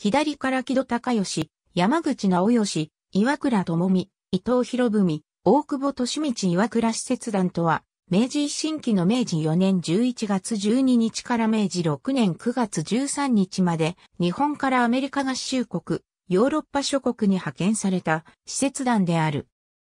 左から木戸孝義、山口直義、岩倉智美、伊藤博文、大久保利道岩倉使節団とは、明治維新期の明治4年11月12日から明治6年9月13日まで、日本からアメリカ合衆国、ヨーロッパ諸国に派遣された使節団である。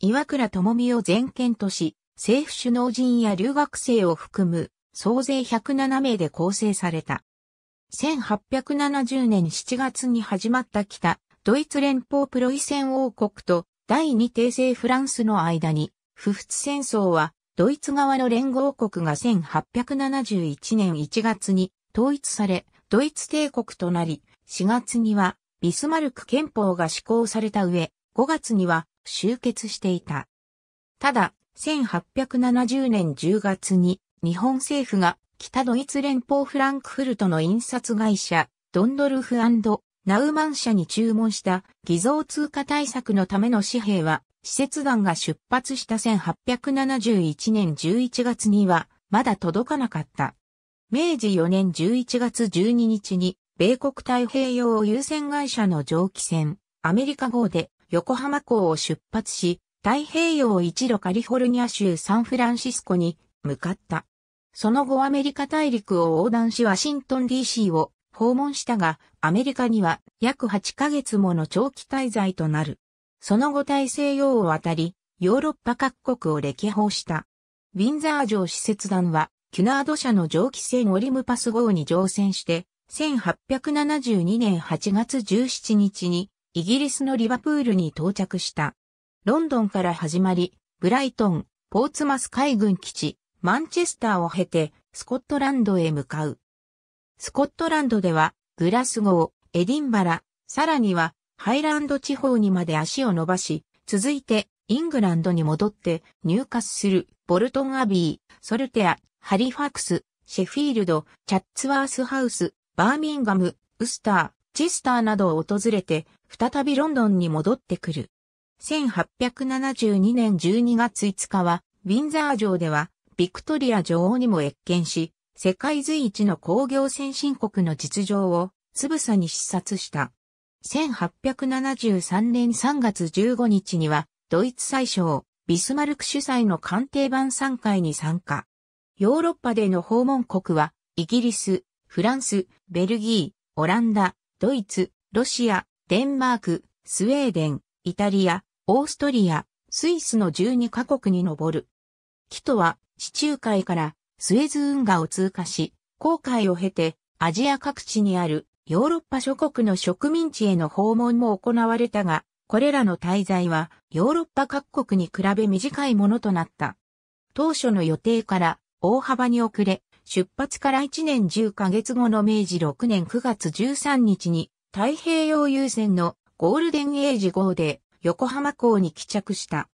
岩倉智美を全権とし、政府首脳陣や留学生を含む、総勢107名で構成された。1870年7月に始まった北、ドイツ連邦プロイセン王国と第二帝政フランスの間に、不仏戦争は、ドイツ側の連合国が1871年1月に統一され、ドイツ帝国となり、4月にはビスマルク憲法が施行された上、5月には終結していた。ただ、1870年10月に日本政府が北ドイツ連邦フランクフルトの印刷会社、ドンドルフナウマン社に注文した偽造通貨対策のための紙幣は、施設団が出発した1871年11月には、まだ届かなかった。明治4年11月12日に、米国太平洋優先会社の蒸気船、アメリカ号で横浜港を出発し、太平洋一路カリフォルニア州サンフランシスコに向かった。その後アメリカ大陸を横断しワシントン DC を訪問したが、アメリカには約8ヶ月もの長期滞在となる。その後大西洋を渡り、ヨーロッパ各国を歴訪した。ウィンザー城使節団は、キュナード社の蒸気船オリムパス号に乗船して、1872年8月17日に、イギリスのリバプールに到着した。ロンドンから始まり、ブライトン、ポーツマス海軍基地、マンチェスターを経て、スコットランドへ向かう。スコットランドでは、グラスゴー、エディンバラ、さらには、ハイランド地方にまで足を伸ばし、続いて、イングランドに戻って、入荷する、ボルトンアビー、ソルテア、ハリファクス、シェフィールド、チャッツワースハウス、バーミンガム、ウスター、チェスターなどを訪れて、再びロンドンに戻ってくる。1872年12月5日は、ウィンザー城では、ビクトリア女王にも謁見し、世界随一の工業先進国の実情をつぶさに視察した。1873年3月15日には、ドイツ最小、ビスマルク主催の官邸版参会に参加。ヨーロッパでの訪問国は、イギリス、フランス、ベルギー、オランダ、ドイツ、ロシア、デンマーク、スウェーデン、イタリア、オーストリア、スイスの12カ国に上る。キトは地中海からスエズ運河を通過し、航海を経てアジア各地にあるヨーロッパ諸国の植民地への訪問も行われたが、これらの滞在はヨーロッパ各国に比べ短いものとなった。当初の予定から大幅に遅れ、出発から1年10ヶ月後の明治6年9月13日に太平洋優先のゴールデンエイジ号で横浜港に帰着した。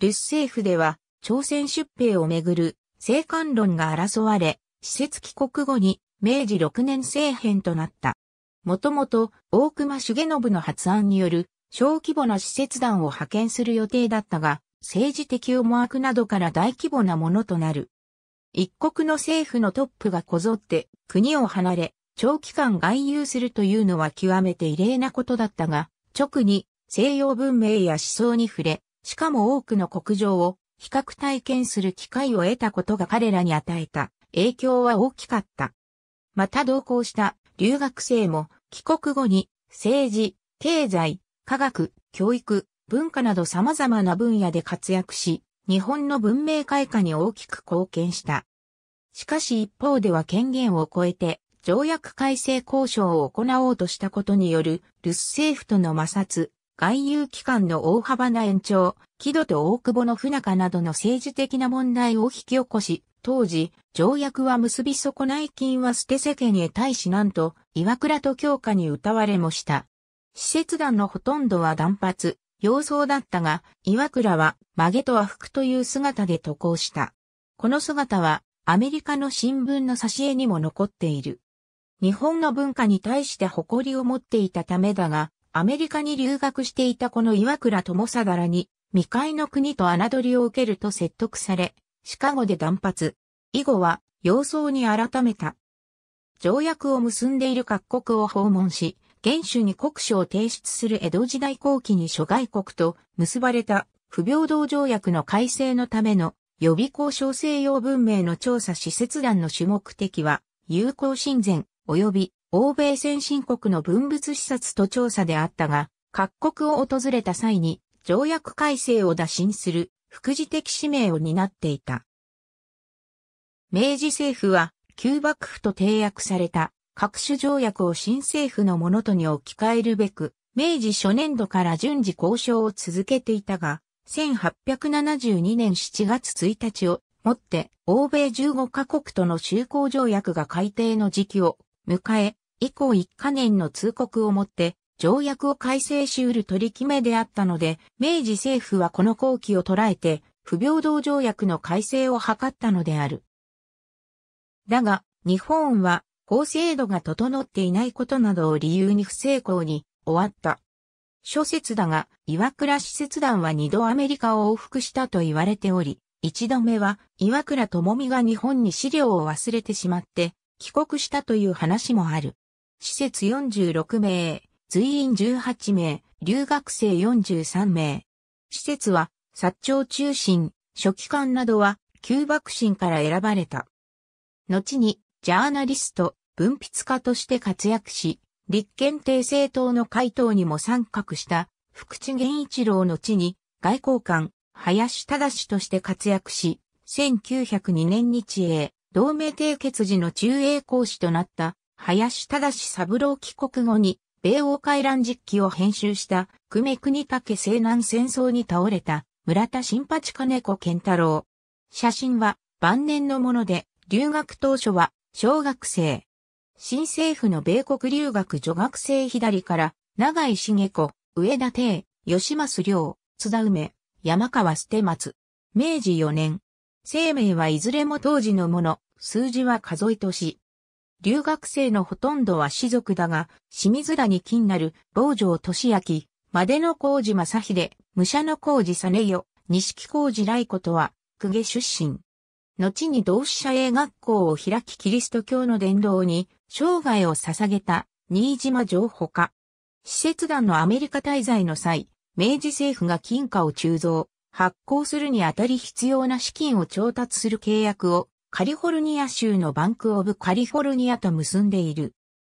ルス政府では朝鮮出兵をめぐる、生還論が争われ、施設帰国後に、明治6年政変となった。もともと、大隈重信の発案による、小規模な施設団を派遣する予定だったが、政治的思惑などから大規模なものとなる。一国の政府のトップがこぞって国を離れ長期間外遊するというのは極めて異例なことだったが、直に西洋文明や思想に触れ、しかも多くの国情を比較体験する機会を得たことが彼らに与えた影響は大きかった。また同行した留学生も帰国後に政治、経済、科学、教育、文化など様々な分野で活躍し、日本の文明開化に大きく貢献した。しかし一方では権限を超えて条約改正交渉を行おうとしたことによるルス政府との摩擦、外遊期間の大幅な延長、木戸と大久保の不仲などの政治的な問題を引き起こし、当時、条約は結び損ない金は捨て世間へ対しなんと、岩倉と強化に歌われもした。使節団のほとんどは断髪、様相だったが、岩倉は、曲げと和服という姿で渡航した。この姿は、アメリカの新聞の挿絵にも残っている。日本の文化に対して誇りを持っていたためだが、アメリカに留学していたこの岩倉智貞らに、未開の国と侮りを受けると説得され、シカゴで断髪。以後は、様相に改めた。条約を結んでいる各国を訪問し、元首に国書を提出する江戸時代後期に諸外国と結ばれた不平等条約の改正のための予備交渉西洋文明の調査施設団の主目的は友好親善及び欧米先進国の文物視察と調査であったが、各国を訪れた際に条約改正を打診する副次的使命を担っていた。明治政府は旧幕府と締約された各種条約を新政府のものとに置き換えるべく、明治初年度から順次交渉を続けていたが、1872年7月1日をもって、欧米15カ国との修好条約が改定の時期を迎え、以降一カ年の通告をもって、条約を改正しうる取り決めであったので、明治政府はこの後期を捉えて、不平等条約の改正を図ったのである。だが、日本は、法制度が整っていないことなどを理由に不成功に終わった。諸説だが、岩倉使節団は二度アメリカを往復したと言われており、一度目は岩倉智美が日本に資料を忘れてしまって帰国したという話もある。施設46名、随員18名、留学生43名。施設は、薩長中心、書記官などは、旧幕臣から選ばれた。後に、ジャーナリスト、文筆家として活躍し、立憲帝政党の回答にも参画した福地源一郎の地に外交官林忠として活躍し、1902年日英同盟締結時の中英公使となった林正三郎帰国後に、米欧海乱実記を編集した、久米国武西南戦争に倒れた、村田新八金子健太郎。写真は晩年のもので、留学当初は小学生。新政府の米国留学女学生左から、長井茂子、上田帝、吉松良、津田梅、山川捨松。明治4年。生命はいずれも当時のもの、数字は数え年。留学生のほとんどは士族だが、清水谷金なる、坊城俊明、までの工事正秀、武者の工事実よ、錦工事来子とは、公家出身。後に同志社英学校を開きキリスト教の伝道に生涯を捧げた新島城ほか、施設団のアメリカ滞在の際、明治政府が金貨を鋳造、発行するにあたり必要な資金を調達する契約をカリフォルニア州のバンク・オブ・カリフォルニアと結んでいる。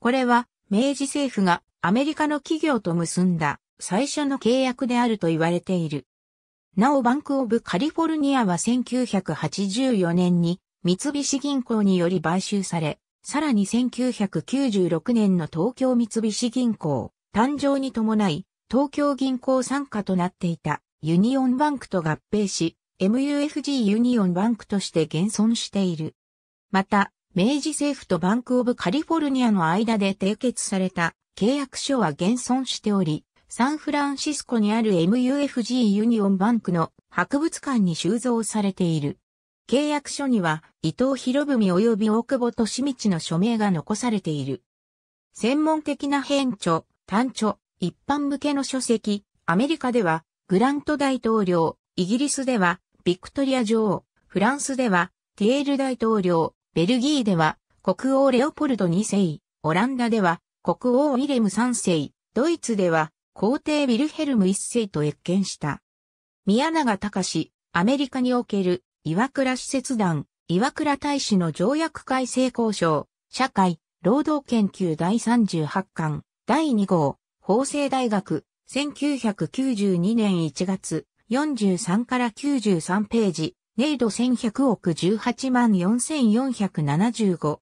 これは、明治政府がアメリカの企業と結んだ最初の契約であると言われている。なおバンク・オブ・カリフォルニアは1984年に三菱銀行により買収され、さらに1996年の東京三菱銀行誕生に伴い、東京銀行参加となっていたユニオンバンクと合併し、MUFG ユニオンバンクとして現存している。また、明治政府とバンクオブカリフォルニアの間で締結された契約書は現存しており、サンフランシスコにある MUFG ユニオンバンクの博物館に収蔵されている。契約書には伊藤博文及び大久保利道の署名が残されている。専門的な編著、単著、一般向けの書籍、アメリカではグラント大統領、イギリスでは、ビクトリア女王、フランスでは、ティエール大統領、ベルギーでは、国王レオポルド2世、オランダでは、国王ウィレム3世、ドイツでは、皇帝ウィルヘルム1世と謁見した。宮永隆、アメリカにおける、岩倉使節団、岩倉大使の条約改正交渉、社会、労働研究第38巻、第2号、法政大学、1992年1月、43から93ページ、ネイド1100億18万4475。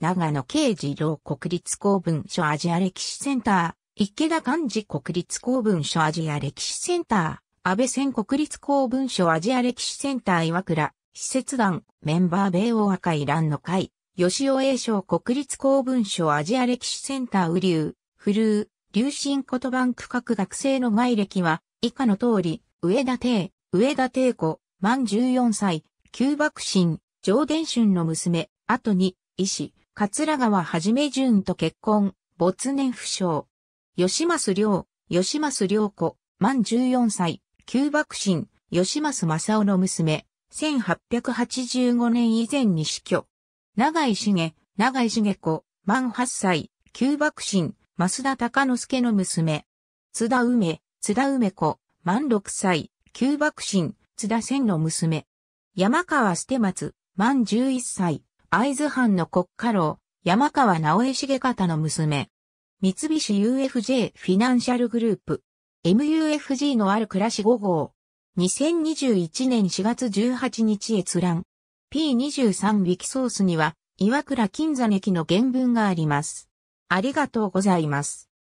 長野慶次郎国立公文書アジア歴史センター、池田寛治国立公文書アジア歴史センター、安倍戦国立公文書アジア歴史センター岩倉、施設団、メンバー米欧赤い欄の会、吉尾栄翔国立公文書アジア歴史センター雨流、古流、流進言葉区画学生の外歴は、以下の通り、上田帝、上田帝子、満14歳、旧幕臣、上田春の娘、後に、医師、桂川はじめ淳と結婚、没年不詳。吉増良、吉増良子、満14歳、旧幕臣、吉増正夫の娘、1885年以前に死去。長井茂、長井茂子、満8歳、旧幕臣、増田隆之助の娘。津田梅、津田梅子、万六歳、旧幕臣、津田仙の娘。山川捨松、満十一歳、会津藩の国家老、山川直江重方の娘。三菱 UFJ フィナンシャルグループ。MUFG のある暮らし5号。2021年4月18日閲覧。P23 ウィキソースには、岩倉金座劇の原文があります。ありがとうございます。